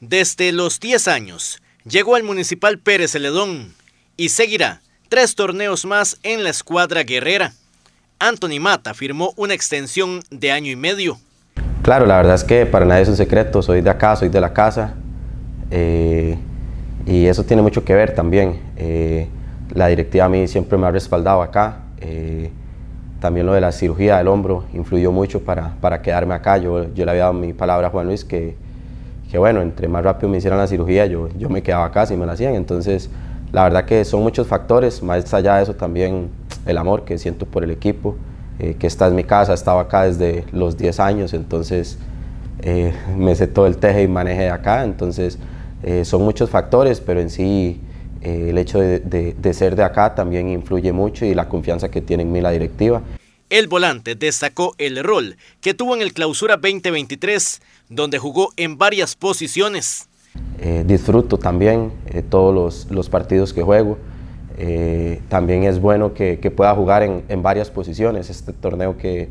Desde los 10 años, llegó al Municipal Pérez Celedón y seguirá tres torneos más en la escuadra guerrera. Anthony Mata firmó una extensión de año y medio. Claro, la verdad es que para nadie es un secreto, soy de acá, soy de la casa. Eh, y eso tiene mucho que ver también. Eh, la directiva a mí siempre me ha respaldado acá. Eh, también lo de la cirugía del hombro influyó mucho para, quedarme acá. Yo, yo le había dado mi palabra a Juan Luis que, que bueno, entre más rápido me hicieran la cirugía, yo, yo me quedaba acá si me la hacían. Entonces, la verdad que son muchos factores, más allá de eso también el amor que siento por el equipo, eh, que esta es mi casa, estaba acá desde los 10 años, entonces eh, me sé todo el teje y maneje de acá, entonces eh, son muchos factores, pero en sí el hecho de, de, de ser de acá también influye mucho y la confianza que tiene en mí la directiva. El volante destacó el rol que tuvo en el Clausura 2023, donde jugó en varias posiciones. Eh, disfruto también eh, todos los, partidos que juego. Eh, también es bueno que, pueda jugar en, varias posiciones. Este torneo que,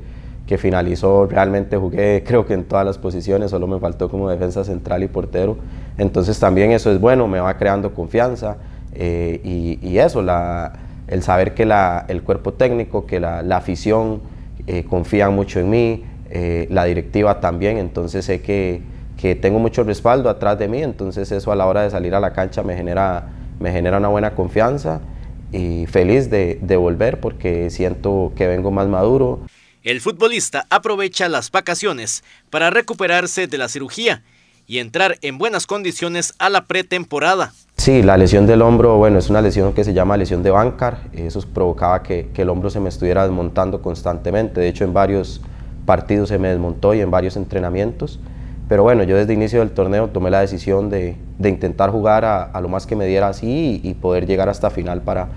finalizó realmente jugué creo que en todas las posiciones, solo me faltó como defensa central y portero. Entonces también eso es bueno, me va creando confianza y, y, eso, la, el saber que el cuerpo técnico, que la, afición eh, confía mucho en mí, eh, la directiva también, entonces sé que, tengo mucho respaldo atrás de mí, entonces eso a la hora de salir a la cancha me genera, me genera una buena confianza y feliz de, de volver porque siento que vengo más maduro. El futbolista aprovecha las vacaciones para recuperarse de la cirugía y entrar en buenas condiciones a la pretemporada. Sí, la lesión del hombro, bueno, es una lesión que se llama lesión de Bancar. Eso provocaba que, el hombro se me estuviera desmontando constantemente. De hecho, en varios partidos se me desmontó y en varios entrenamientos. Pero bueno, yo desde inicio del torneo tomé la decisión de, intentar jugar a, lo más que me diera así y, poder llegar hasta final para,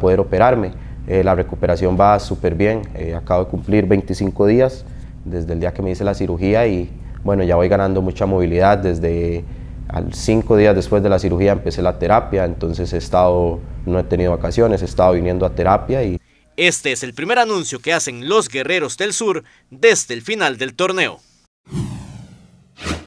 poder operarme. Eh, la recuperación va súper bien. Eh, acabo de cumplir 25 días desde el día que me hice la cirugía y bueno, ya voy ganando mucha movilidad desde al cinco días después de la cirugía empecé la terapia, entonces he estado, no he tenido vacaciones, he estado viniendo a terapia y... Este es el primer anuncio que hacen los guerreros del sur desde el final del torneo.